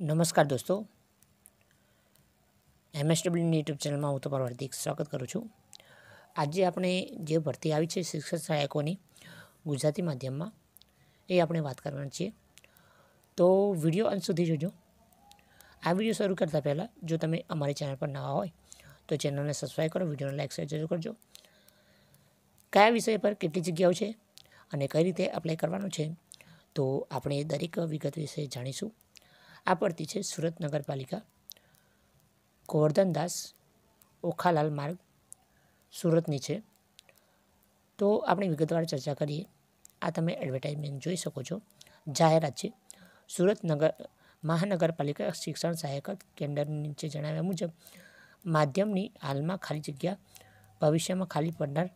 નમસ્કાર દોસ્તો એમએસડબલ્યુની યુટ્યુબ ચેનલમાં હું તમારું હાર્દિક સ્વાગત કરું છું આજે આપણે જે ભરતી આવી છે શિક્ષક સહાયકોની ગુજરાતી માધ્યમમાં એ આપણે વાત કરવાની છીએ તો વિડીયો અંત સુધી જોજો આ વિડીયો શરૂ કરતાં પહેલાં જો તમે અમારી ચેનલ પર નવા હોય તો ચેનલને સબસ્ક્રાઈબ કરો વિડીયોને લાઇક શેર જરૂર કરજો કયા વિષય પર કેટલી જગ્યાઓ છે અને કઈ રીતે એપ્લાય કરવાનું છે તો આપણે દરેક વિગત વિશે જાણીશું આ પડતી છે સુરત નગરપાલિકા ગોવર્ધન દાસ ઓખાલાલ માર્ગ સુરતની છે તો આપણે વિગતવાર ચર્ચા કરીએ આ તમે એડવર્ટાઇઝમેન્ટ જોઈ શકો છો જાહેરાત છે સુરત નગર મહાનગરપાલિકા શિક્ષણ સહાયક કેન્દ્ર નીચે જણાવ્યા મુજબ માધ્યમની હાલમાં ખાલી જગ્યા ભવિષ્યમાં ખાલી પડનાર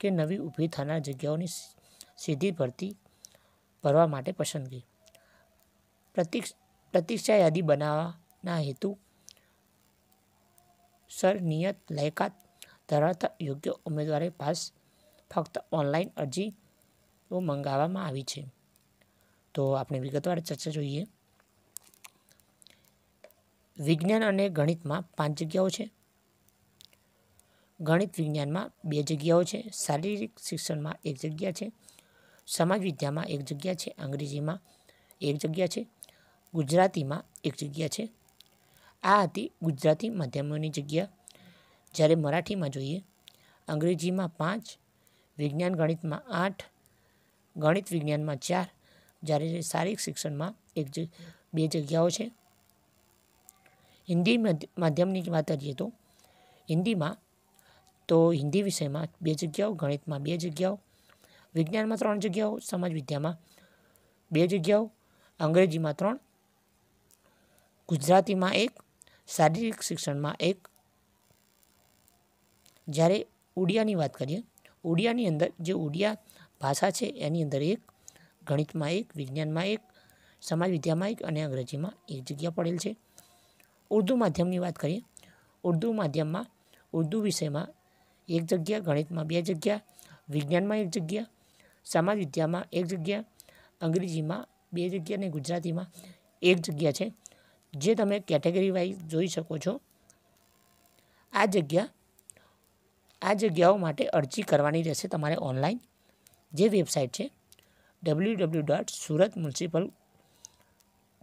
કે નવી ઊભી થનાર જગ્યાઓની સીધી ભરતી ભરવા માટે પસંદગી પ્રતિક્ષ પ્રતિષ્ઠા યાદી બનાવવાના હેતુ સરનિયત નિયત લાયકાત ધરાવતા યોગ્ય ઉમેદવારે પાસ ફક્ત ઓનલાઈન અરજીઓ મંગાવવામાં આવી છે તો આપણે વિગતવાર ચર્ચા જોઈએ વિજ્ઞાન અને ગણિતમાં પાંચ જગ્યાઓ છે ગણિત વિજ્ઞાનમાં બે જગ્યાઓ છે શારીરિક શિક્ષણમાં એક જગ્યા છે સમાજ વિદ્યામાં એક જગ્યા છે અંગ્રેજીમાં એક જગ્યા છે ગુજરાતીમાં એક જગ્યા છે આ હતી ગુજરાતી માધ્યમોની જગ્યા જ્યારે મરાઠીમાં જોઈએ અંગ્રેજીમાં પાંચ વિજ્ઞાન ગણિતમાં આઠ ગણિત વિજ્ઞાનમાં ચાર જ્યારે શારીરિક શિક્ષણમાં એક જ બે જગ્યાઓ છે હિન્દી માધ્યમની વાત કરીએ તો હિન્દીમાં તો હિન્દી વિષયમાં બે જગ્યાઓ ગણિતમાં બે જગ્યાઓ વિજ્ઞાનમાં ત્રણ જગ્યાઓ સમાજ વિદ્યામાં બે જગ્યાઓ અંગ્રેજીમાં ત્રણ ગુજરાતીમાં એક શારીરિક શિક્ષણમાં એક જ્યારે ઉડિયાની વાત કરીએ ઉડિયાની અંદર જે ઉડિયા ભાષા છે એની અંદર એક ગણિતમાં એક વિજ્ઞાનમાં એક સમાજ વિદ્યામાં એક અને અંગ્રેજીમાં એક જગ્યા પડેલ છે ઉર્દુ માધ્યમની વાત કરીએ ઉર્દુ માધ્યમમાં ઉર્દુ વિષયમાં એક જગ્યા ગણિતમાં બે જગ્યા વિજ્ઞાનમાં એક જગ્યા સમાજ વિદ્યામાં એક જગ્યા અંગ્રેજીમાં બે જગ્યા અને ગુજરાતીમાં એક જગ્યા છે જે તમે કેટેગરી વાઇઝ જોઈ શકો છો આ જગ્યા આ જગ્યાઓ માટે અરજી કરવાની રહેશે તમારે ઓનલાઈન જે વેબસાઇટ છે W W dot Surat municipal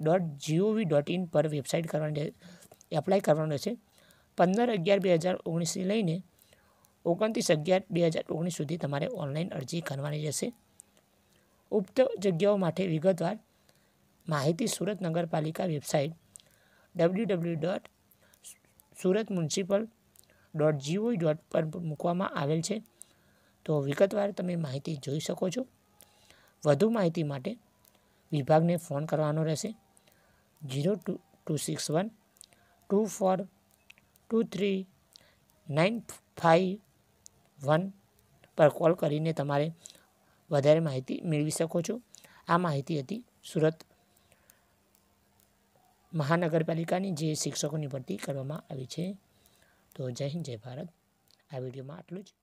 dot GOV dot in પર વેબસાઇટ કરવાની એપ્લાય કરવાનું રહેશે પંદર અગિયાર બે હજાર ઓગણીસથી લઈને ઓગણત્રીસ અગિયાર બે હજાર ઓગણીસ સુધી તમારે ઓનલાઈન અરજી કરવાની રહેશે ઉક્ત જગ્યાઓ માટે વિગતવાર માહિતી સુરત નગરપાલિકા website W W dot Surat municipal dot GOI dot પર મૂકવામાં આવેલ છે તો વિગતવાર તમે માહિતી જોઈ શકો છો વધુ માહિતી માટે વિભાગને ફોન કરવાનો રહેશે zero two two six one two four two three nine five one પર કોલ કરીને તમારે વધારે માહિતી મેળવી શકો છો આ માહિતી હતી સુરત મહાનગરપાલિકાની જે શિક્ષકોની ભરતી કરવામાં આવી છે તો જય હિન્દ જય ભારત આ વિડીયોમાં આટલું જ